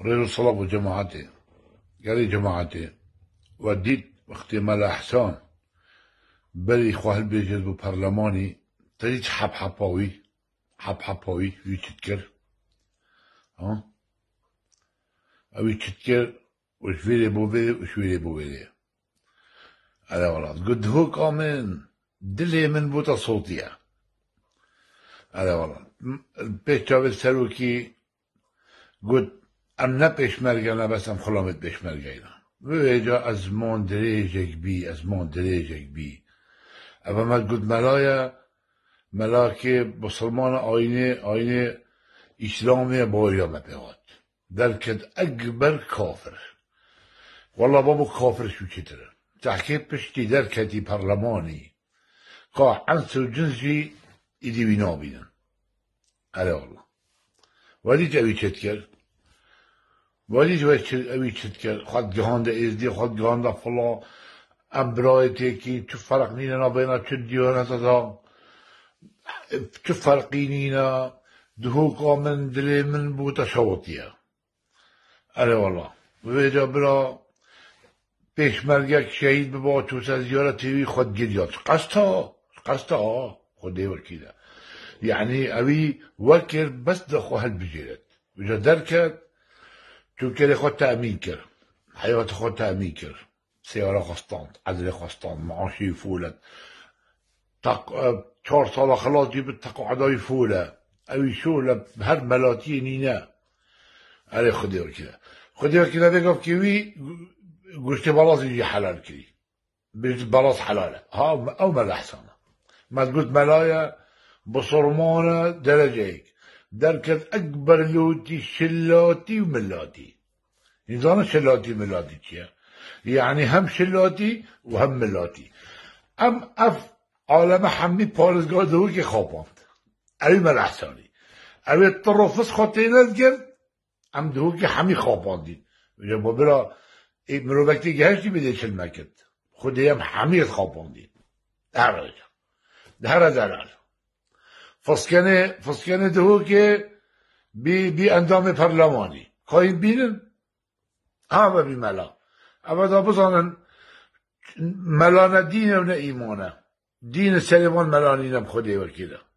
رجل صلب وجماعتي قالي جماعتي وديت مال أحسان بلي خوهل بيجز برلماني تريد حب حباوي حب حباوي تتكر ها أو تتكر وش فيلي بوبيلي وش فيلي بوبيلي على ولاد قد هو كامن دلي من بوتا صوتية على البيت بيتشا سلوكي قد ام نه نه نەپێشمەرگە لە بەسم خڵامت و بێجا از مۆن درێژێک بی من مۆن درێژێک بی اما گود ملایا ملا که مەلاکێ آینه آینه ئاینێ ئیسلامیە بۆیامە در دەرکرد اکبر کافر والا بابا کافر شوکترە تحکیب پشتی دەرکەتی پرلمانی که انس و جنسی بینا بینن ئەلە الله. ولی جوی چت کرد Valiz evi çitker, xat gihanda ezdi, xat gihanda fala, embrayı teki, tü fark nina beyna tü diyana tada, tü farkı nina, دهوكا من دلي من بوتا شوطية ألا والله ويجا برا بيش مرقك شهيد بباتو زيارة تيوي خد جديات قصتا قصتا آه خد ديور كده يعني أبي وكر بس دخو هالبجيرت وجا دركت تو كي لي خوت تامين كير حيوا تخوت سيارة خوستاند عدل خوستاند معاشي فولا تق تشار صلا خلاص جيب التقعد اي فولا اي شولا بهر ملاتين اينا علي خدير كيرا خدير كيرا دي قف كيوي قلت بلاص يجي حلال كي بيت بلاص حلالة ها او ملاحسانا ما تقول ملايا بصرمونا درجة هيك در کرد اکبر لوتی شلاتی و ملاتی نظام شلاتی ملاتی چیه یعنی هم شلاتی و هم ملاتی ام اف عالم همی پارزگاه دو که خواباند اوی احسانی اوی طرفس خاطری کرد ام دو که همی خواباندید با برا مرو وقتی گهشتی بده چل مکت خود هم همی خواباندید در آجا در از فسکن فسکن دهو که بی, بی اندام پرلمانی خواهید بینن همه بی ملا اما دا بزانن نه دین و نه ایمانه دین سلیمان ملانینم خودی وکیلم